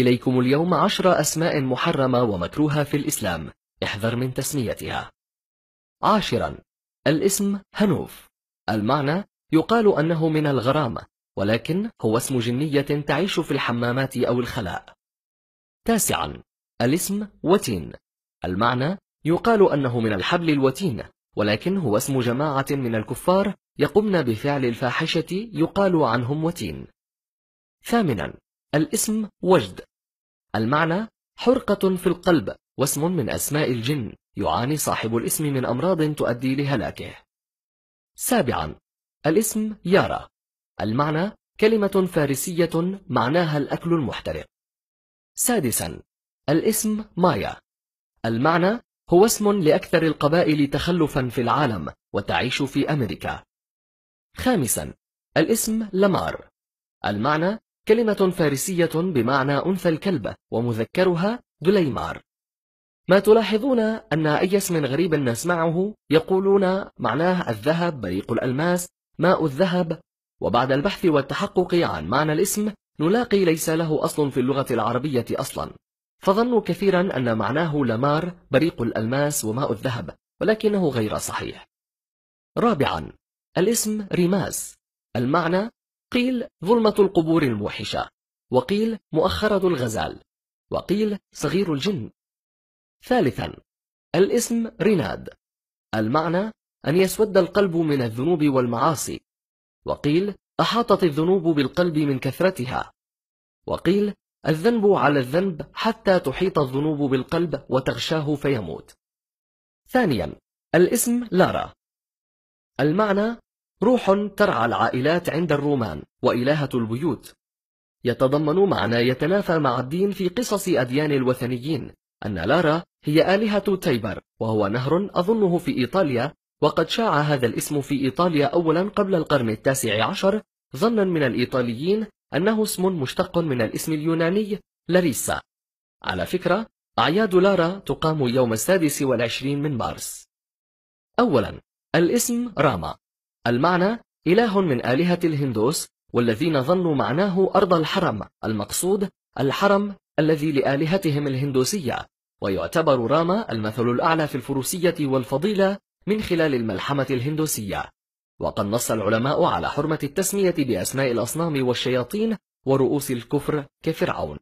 إليكم اليوم عشر أسماء محرمة ومكروهة في الإسلام احذر من تسميتها عاشرا الاسم هنوف المعنى يقال أنه من الغرام ولكن هو اسم جنية تعيش في الحمامات أو الخلاء تاسعا الاسم وتين المعنى يقال أنه من الحبل الوتين ولكن هو اسم جماعة من الكفار يقمن بفعل الفاحشة يقال عنهم وتين ثامنا الاسم وجد المعنى حرقة في القلب واسم من أسماء الجن يعاني صاحب الاسم من أمراض تؤدي لهلاكه سابعا الاسم يارا المعنى كلمة فارسية معناها الأكل المحترق سادسا الاسم مايا المعنى هو اسم لأكثر القبائل تخلفا في العالم وتعيش في أمريكا خامسا الاسم لمار المعنى كلمة فارسية بمعنى أنثى الكلبة ومذكرها دليمار ما تلاحظون أن أي اسم غريب نسمعه يقولون معناه الذهب بريق الألماس ماء الذهب وبعد البحث والتحقق عن معنى الاسم نلاقي ليس له أصل في اللغة العربية أصلا فظنوا كثيرا أن معناه لمار بريق الألماس وماء الذهب ولكنه غير صحيح رابعا الاسم ريماس المعنى قيل ظلمة القبور الموحشة وقيل مؤخرة الغزال وقيل صغير الجن ثالثا الاسم رناد المعنى أن يسود القلب من الذنوب والمعاصي وقيل أحاطت الذنوب بالقلب من كثرتها وقيل الذنب على الذنب حتى تحيط الذنوب بالقلب وتغشاه فيموت ثانيا الاسم لارا المعنى روح ترعى العائلات عند الرومان وإلهة البيوت يتضمن معنى يتنافى مع الدين في قصص أديان الوثنيين أن لارا هي آلهة تيبر وهو نهر أظنه في إيطاليا وقد شاع هذا الاسم في إيطاليا أولا قبل القرن التاسع عشر ظنا من الإيطاليين أنه اسم مشتق من الاسم اليوناني لاريسا على فكرة أعياد لارا تقام يوم السادس والعشرين من مارس أولا الاسم راما المعنى إله من آلهة الهندوس والذين ظنوا معناه أرض الحرم المقصود الحرم الذي لآلهتهم الهندوسية ويعتبر راما المثل الأعلى في الفروسية والفضيلة من خلال الملحمة الهندوسية وقد نص العلماء على حرمة التسمية بأسماء الأصنام والشياطين ورؤوس الكفر كفرعون